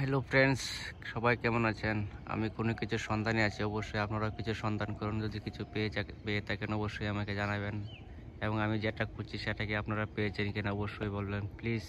hello friends সবাই কেমন আছেন আমি কোনো কিছু সন্ধানে আছি অবশ্যই আপনারা কিছু সন্ধান করুন যদি কিছু পেয়ে পেয়ে থাকেন অবশ্যই আমাকে জানাবেন এবং আমি যেটা খুঁজছি সেটাকে আপনারা পেয়েছেন কিনা অবশ্যই বলবেন প্লিজ